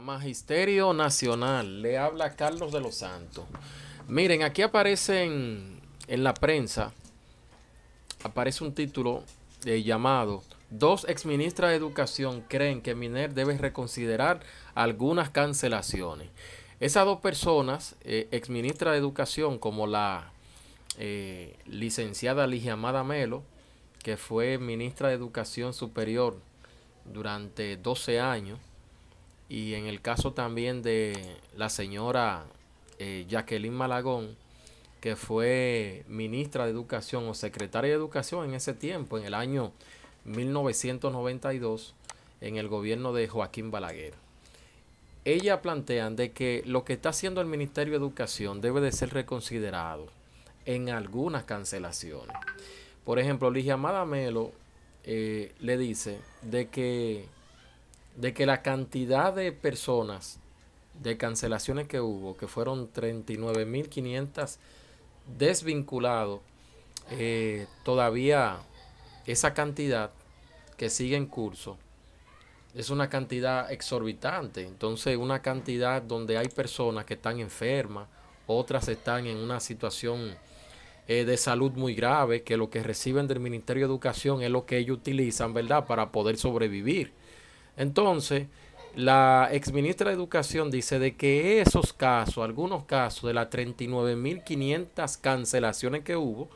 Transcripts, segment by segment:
Magisterio Nacional. Le habla Carlos de los Santos. Miren, aquí aparecen en la prensa, aparece un título eh, llamado Dos exministras de Educación creen que Miner debe reconsiderar algunas cancelaciones. Esas dos personas, ex eh, exministra de Educación como la eh, licenciada Ligia Amada Melo, que fue ministra de Educación Superior durante 12 años, y en el caso también de la señora eh, Jacqueline Malagón, que fue ministra de Educación o secretaria de Educación en ese tiempo, en el año 1992, en el gobierno de Joaquín Balaguer. Ella plantean de que lo que está haciendo el Ministerio de Educación debe de ser reconsiderado en algunas cancelaciones. Por ejemplo, Ligia Madamelo eh, le dice de que de que la cantidad de personas de cancelaciones que hubo, que fueron 39.500 desvinculados, eh, todavía esa cantidad que sigue en curso es una cantidad exorbitante. Entonces, una cantidad donde hay personas que están enfermas, otras están en una situación eh, de salud muy grave, que lo que reciben del Ministerio de Educación es lo que ellos utilizan, ¿verdad?, para poder sobrevivir. Entonces, la exministra de Educación dice de que esos casos, algunos casos de las 39.500 cancelaciones que hubo,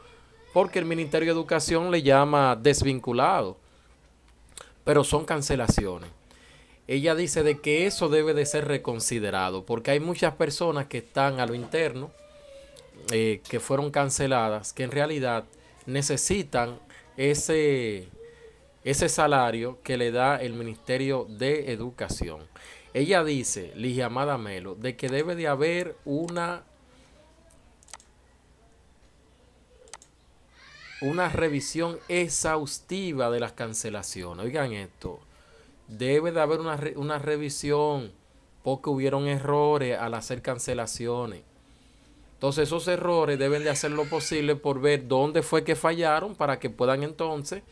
porque el Ministerio de Educación le llama desvinculado, pero son cancelaciones. Ella dice de que eso debe de ser reconsiderado, porque hay muchas personas que están a lo interno, eh, que fueron canceladas, que en realidad necesitan ese ese salario que le da el Ministerio de Educación. Ella dice, Ligia Amada Melo, de que debe de haber una, una revisión exhaustiva de las cancelaciones. Oigan esto, debe de haber una, una revisión porque hubieron errores al hacer cancelaciones. Entonces esos errores deben de hacer lo posible por ver dónde fue que fallaron para que puedan entonces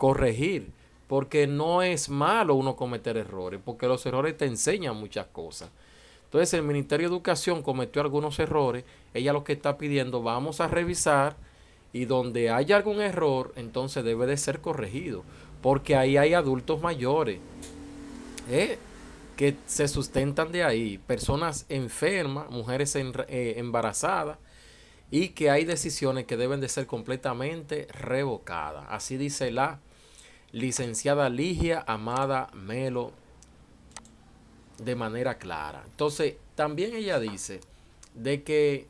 corregir, porque no es malo uno cometer errores, porque los errores te enseñan muchas cosas. Entonces el Ministerio de Educación cometió algunos errores, ella lo que está pidiendo, vamos a revisar y donde haya algún error, entonces debe de ser corregido, porque ahí hay adultos mayores ¿eh? que se sustentan de ahí, personas enfermas, mujeres eh, embarazadas, y que hay decisiones que deben de ser completamente revocadas. Así dice la licenciada Ligia Amada Melo de manera clara. Entonces, también ella dice de que,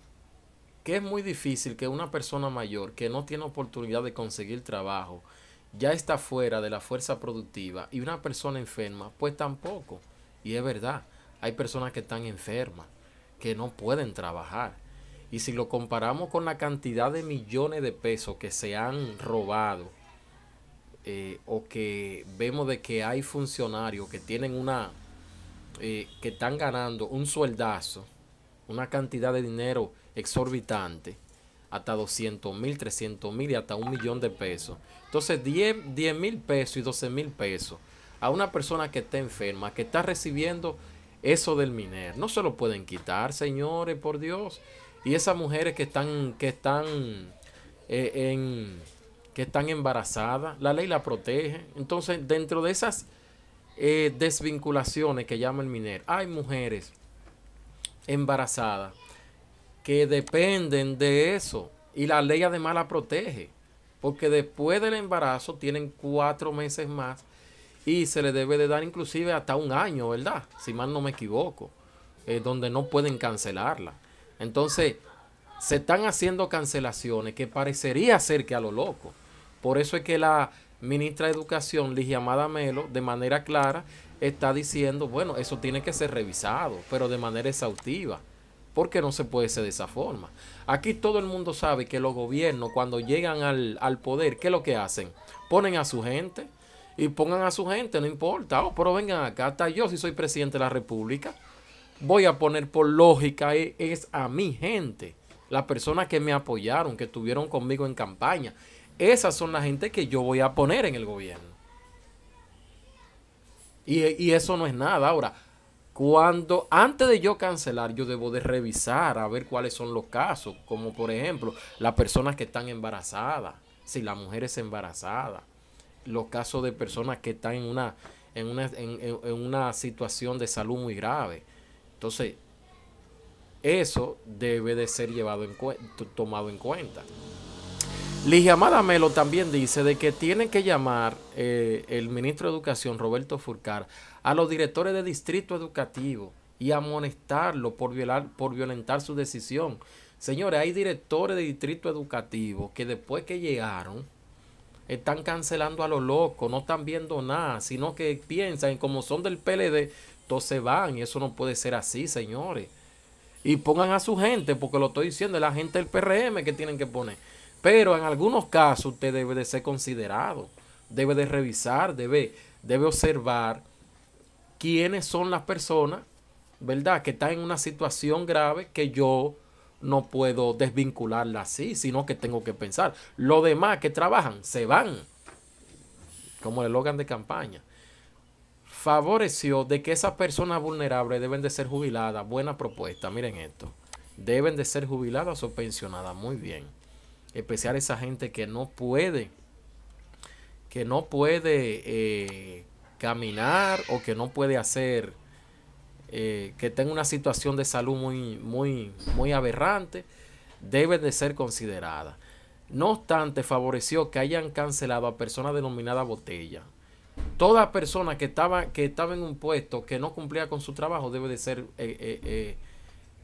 que es muy difícil que una persona mayor que no tiene oportunidad de conseguir trabajo ya está fuera de la fuerza productiva y una persona enferma, pues tampoco. Y es verdad, hay personas que están enfermas, que no pueden trabajar. Y si lo comparamos con la cantidad de millones de pesos que se han robado eh, o que vemos de que hay funcionarios que tienen una, eh, que están ganando un sueldazo, una cantidad de dinero exorbitante, hasta 200 mil, 300 mil y hasta un millón de pesos. Entonces 10 mil pesos y 12 mil pesos a una persona que está enferma, que está recibiendo eso del miner. No se lo pueden quitar, señores, por Dios. Y esas mujeres que están, que están eh, en que están embarazadas, la ley la protege. Entonces, dentro de esas eh, desvinculaciones que llama el MINER, hay mujeres embarazadas que dependen de eso y la ley además la protege, porque después del embarazo tienen cuatro meses más y se le debe de dar inclusive hasta un año, ¿verdad? Si mal no me equivoco, eh, donde no pueden cancelarla. Entonces, se están haciendo cancelaciones que parecería ser que a lo loco. Por eso es que la ministra de Educación, Ligia Amada Melo, de manera clara, está diciendo, bueno, eso tiene que ser revisado, pero de manera exhaustiva, porque no se puede ser de esa forma. Aquí todo el mundo sabe que los gobiernos, cuando llegan al, poder, ¿qué es lo que hacen? Ponen a su gente y pongan a su gente, no importa, oh, pero vengan acá, hasta yo si soy presidente de la República, voy a poner por lógica, e, es a mi gente las personas que me apoyaron, que estuvieron conmigo en campaña. Esas son las gente que yo voy a poner en el gobierno. Y, eso no es nada. Ahora, cuando antes de yo cancelar, yo debo de revisar a ver cuáles son los casos, como por ejemplo las personas que están embarazadas, si la mujer es embarazada, los casos de personas que están en una, en una, en una situación de salud muy grave. Entonces, eso debe de ser llevado en tomado en cuenta. Ligia Melo también dice de que tiene que llamar eh, el ministro de Educación, Roberto Furcar, a los directores de distrito educativo y amonestarlo por, violar, por violentar su decisión. Señores, hay directores de distrito educativo que después que llegaron, están cancelando a lo loco, no están viendo nada, sino que piensan como son del PLD, entonces van y eso no puede ser así, señores y pongan a su gente, porque lo estoy diciendo, es la gente del PRM que tienen que poner. Pero en algunos casos usted debe de ser considerado, debe de revisar, debe, debe observar quiénes son las personas, ¿verdad? Que están en una situación grave que yo no puedo desvincularla así, sino que tengo que pensar. Los demás que trabajan se van, como el Logan de campaña favoreció de que esas personas vulnerables deben de ser jubiladas. Buena propuesta, miren esto. Deben de ser jubiladas o pensionadas, muy bien. Especial esa gente que no puede, que no puede eh, caminar o que no puede hacer, eh, que tenga una situación de salud muy, muy, muy aberrante, deben de ser consideradas. No obstante, favoreció que hayan cancelado a personas denominadas botella toda persona que estaba, que estaba en un puesto que no cumplía con su trabajo debe de ser eh, eh, eh,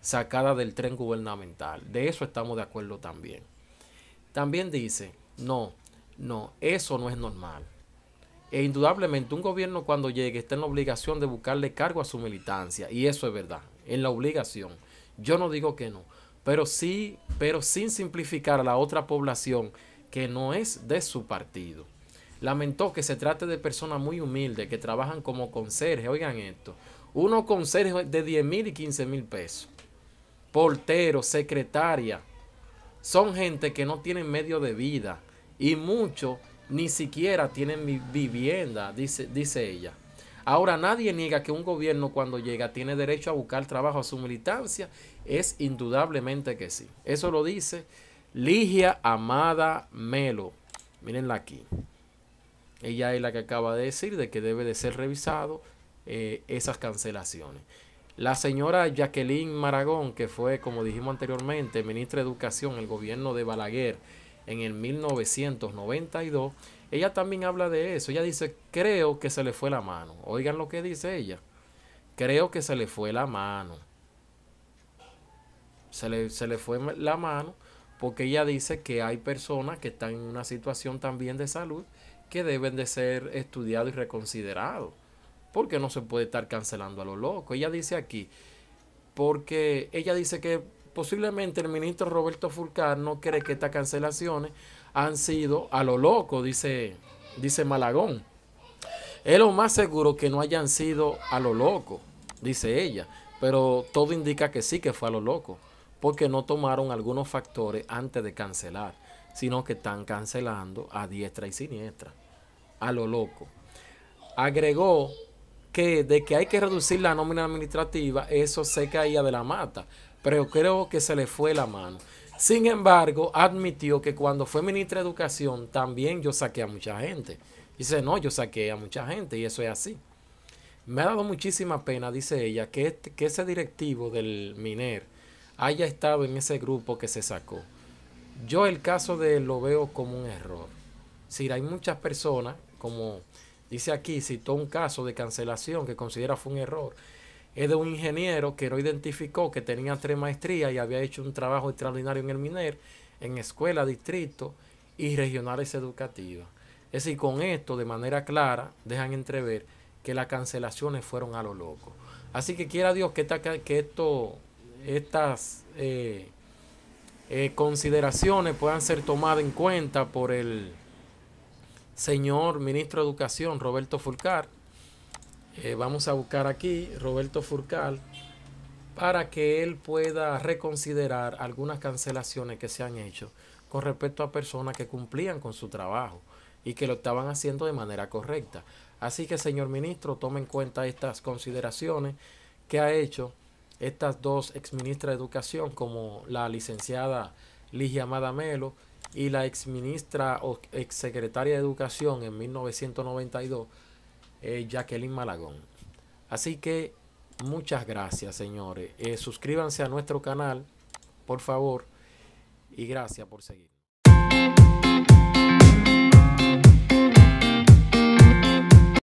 sacada del tren gubernamental. De eso estamos de acuerdo también. También dice, no, no, eso no es normal. E indudablemente un gobierno cuando llegue está en la obligación de buscarle cargo a su militancia. Y eso es verdad, en la obligación. Yo no digo que no, pero sí, pero sin simplificar a la otra población que no es de su partido. Lamentó que se trate de personas muy humildes que trabajan como conserje. Oigan esto. Uno conserje de 10 mil y 15 mil pesos. Portero, secretaria. Son gente que no tienen medio de vida. Y muchos ni siquiera tienen vivienda, dice, dice ella. Ahora, nadie niega que un gobierno cuando llega tiene derecho a buscar trabajo a su militancia. Es indudablemente que sí. Eso lo dice Ligia Amada Melo. Mírenla aquí ella es la que acaba de decir de que debe de ser revisado eh, esas cancelaciones. La señora Jacqueline Maragón, que fue, como dijimos anteriormente, ministra de Educación en el gobierno de Balaguer en el 1992, ella también habla de eso. Ella dice, creo que se le fue la mano. Oigan lo que dice ella. Creo que se le fue la mano. Se le, se le fue la mano porque ella dice que hay personas que están en una situación también de salud que deben de ser estudiados y reconsiderados, porque no se puede estar cancelando a lo loco. Ella dice aquí, porque ella dice que posiblemente el ministro Roberto Fulcar no cree que estas cancelaciones han sido a lo loco, dice, dice Malagón. Es lo más seguro que no hayan sido a lo loco, dice ella, pero todo indica que sí que fue a lo loco, porque no tomaron algunos factores antes de cancelar, sino que están cancelando a diestra y siniestra a lo loco. Agregó que de que hay que reducir la nómina administrativa, eso se caía de la mata, pero creo que se le fue la mano. Sin embargo, admitió que cuando fue ministra de Educación también yo saqué a mucha gente. Dice, no, yo saqué a mucha gente y eso es así. Me ha dado muchísima pena, dice ella, que, este, que ese directivo del MINER haya estado en ese grupo que se sacó. Yo el caso de él lo veo como un error. si hay muchas personas como dice aquí, citó un caso de cancelación que considera fue un error. Es de un ingeniero que lo identificó que tenía tres maestrías y había hecho un trabajo extraordinario en el MINER, en escuela distritos y regionales educativas. Es decir, con esto, de manera clara, dejan entrever que las cancelaciones fueron a lo loco. Así que quiera Dios que, que esto, estas eh, eh, consideraciones puedan ser tomadas en cuenta por el señor ministro de Educación, Roberto Furcar. Eh, vamos a buscar aquí Roberto Furcal para que él pueda reconsiderar algunas cancelaciones que se han hecho con respecto a personas que cumplían con su trabajo y que lo estaban haciendo de manera correcta. Así que, señor ministro, tome en cuenta estas consideraciones que ha hecho estas dos exministras de Educación, como la licenciada Ligia Madamelo y la exministra o secretaria de Educación en 1992, eh, Jacqueline Malagón. Así que muchas gracias, señores. Eh, suscríbanse a nuestro canal, por favor, y gracias por seguir.